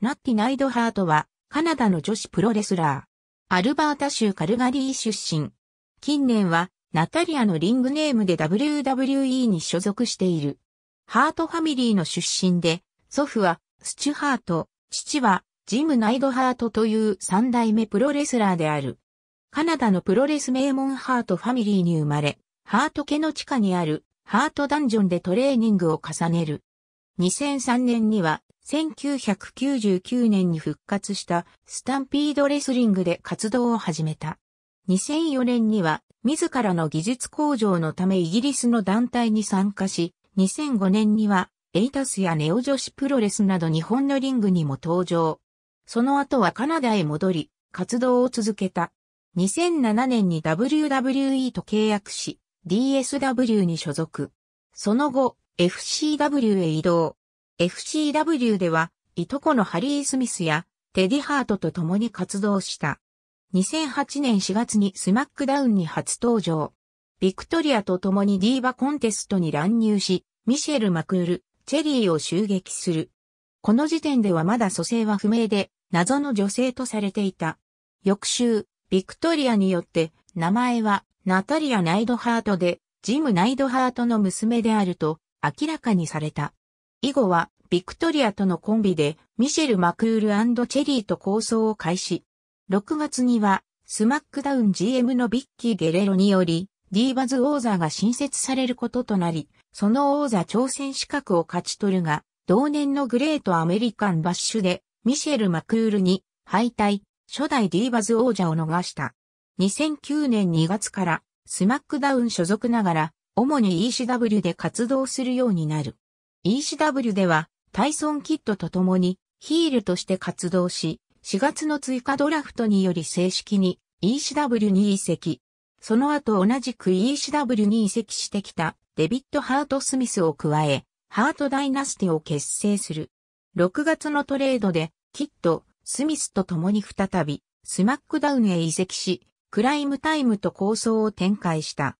ナッティ・ナイドハートは、カナダの女子プロレスラー。アルバータ州カルガリー出身。近年は、ナタリアのリングネームで WWE に所属している。ハートファミリーの出身で、祖父は、スチュハート、父は、ジム・ナイドハートという三代目プロレスラーである。カナダのプロレス名門ハートファミリーに生まれ、ハート家の地下にあるハートダンジョンでトレーニングを重ねる。2003年には1999年に復活したスタンピードレスリングで活動を始めた。2004年には自らの技術向上のためイギリスの団体に参加し、2005年にはエイタスやネオ女子プロレスなど日本のリングにも登場。その後はカナダへ戻り、活動を続けた。2007年に WWE と契約し、DSW に所属。その後、FCW へ移動。FCW では、いとこのハリー・スミスや、テディ・ハートと共に活動した。2008年4月にスマックダウンに初登場。ビクトリアと共にディーバコンテストに乱入し、ミシェル・マクール、チェリーを襲撃する。この時点ではまだ蘇生は不明で、謎の女性とされていた。翌週、ビクトリアによって、名前はナタリア・ナイドハートで、ジム・ナイドハートの娘であると明らかにされた。以後は、ビクトリアとのコンビで、ミシェル・マクールチェリーと構想を開始。6月には、スマックダウン GM のビッキー・ゲレロにより、ディーバズ王座が新設されることとなり、その王座挑戦資格を勝ち取るが、同年のグレートアメリカンバッシュで、ミシェル・マクールに敗退、初代ディーバズ王者を逃した。2009年2月から、スマックダウン所属ながら、主に ECW で活動するようになる。ECW では、タイソン・キッドと共にヒールとして活動し、4月の追加ドラフトにより正式に ECW に移籍。その後同じく ECW に移籍してきたデビッド・ハート・スミスを加え、ハート・ダイナスティを結成する。6月のトレードで、キッド、スミスと共に再び、スマックダウンへ移籍し、クライムタイムと構想を展開した。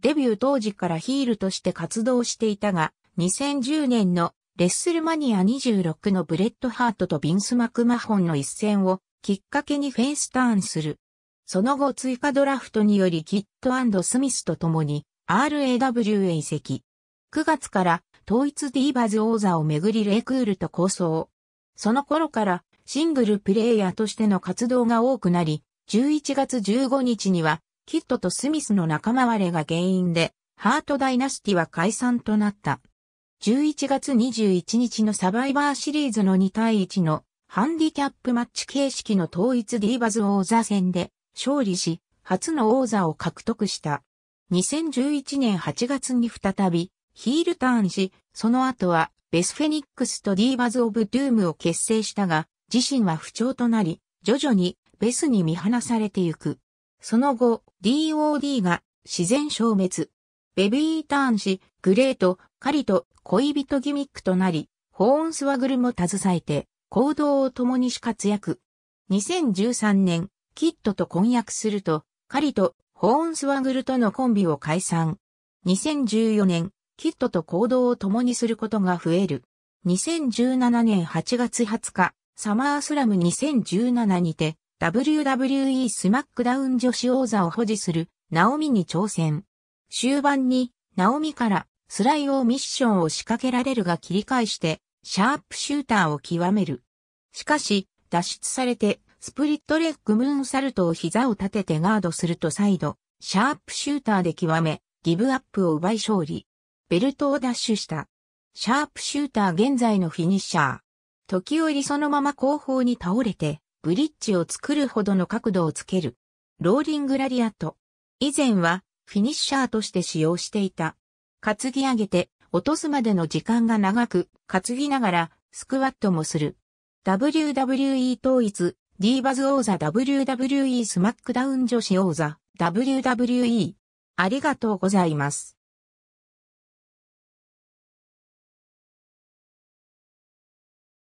デビュー当時からヒールとして活動していたが、2010年のレッスルマニア26のブレッドハートとビンス・マクマホンの一戦をきっかけにフェイスターンする。その後追加ドラフトによりキットスミスと共に RAW へ移籍。9月から統一ディーバズ王座をめぐりレイクールと構想。その頃からシングルプレイヤーとしての活動が多くなり、11月15日にはキットとスミスの仲間割れが原因でハートダイナスティは解散となった。11月21日のサバイバーシリーズの2対1のハンディキャップマッチ形式の統一ディーバズ王座戦で勝利し、初の王座を獲得した。2011年8月に再びヒールターンし、その後はベスフェニックスとディーバズ・オブ・ドゥームを結成したが、自身は不調となり、徐々にベスに見放されてゆく。その後、DOD が自然消滅。ベビーターンし、グレート、カリと恋人ギミックとなり、ホーンスワグルも携えて、行動を共にし活躍。2013年、キッドと婚約すると、カリとホーンスワグルとのコンビを解散。2014年、キッドと行動を共にすることが増える。2017年8月20日、サマースラム2017にて、WWE スマックダウン女子王座を保持する、ナオミに挑戦。終盤に、ナオミからスライオーミッションを仕掛けられるが切り返して、シャープシューターを極める。しかし、脱出されて、スプリットレッグムーンサルトを膝を立ててガードすると再度、シャープシューターで極め、ギブアップを奪い勝利。ベルトをダッシュした。シャープシューター現在のフィニッシャー。時折そのまま後方に倒れて、ブリッジを作るほどの角度をつける。ローリングラリアット。以前は、フィニッシャーとして使用していた。担ぎ上げて、落とすまでの時間が長く、担ぎながら、スクワットもする。WWE 統一、ディーバズ王座 WWE スマックダウン女子王座 WWE。ありがとうございます。